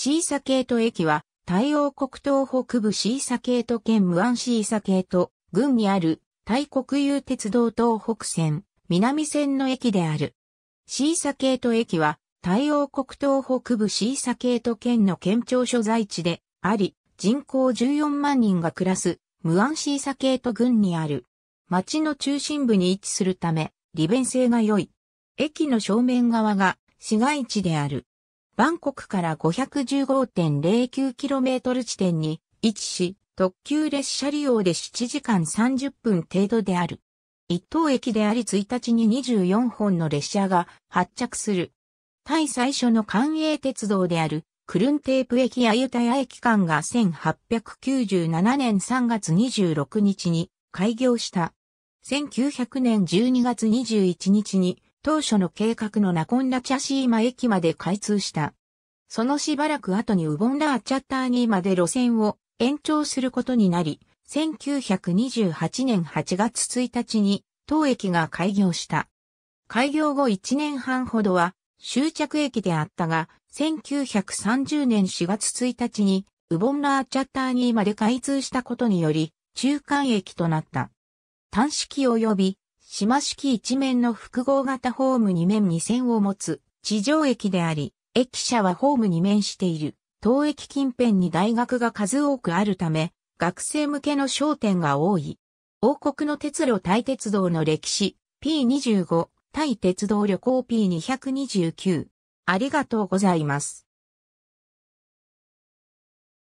シーサケート駅は、太陽国東北部シーサケート県無安シーサケート、郡にある、タイ国有鉄道東北線、南線の駅である。シーサケート駅は、太陽国東北部シーサケート県の県庁所在地であり、人口14万人が暮らす、無安シーサケート郡にある。町の中心部に位置するため、利便性が良い。駅の正面側が市街地である。バンコクから 515.09km 地点に位置し、特急列車利用で7時間30分程度である。一等駅であり1日に24本の列車が発着する。タイ最初の官営鉄道であるクルンテープ駅やユタヤ駅間が1897年3月26日に開業した。1900年12月21日に当初の計画のナコンラチャシーマ駅まで開通した。そのしばらく後にウボンラーチャッターニーまで路線を延長することになり、1928年8月1日に当駅が開業した。開業後1年半ほどは終着駅であったが、1930年4月1日にウボンラーチャッターニーまで開通したことにより、中間駅となった。単式及び島式一面の複合型ホーム二面二線を持つ地上駅であり、駅舎はホーム二面している。当駅近辺に大学が数多くあるため、学生向けの商店が多い。王国の鉄路対鉄道の歴史 P25 対鉄道旅行 P229。ありがとうございます。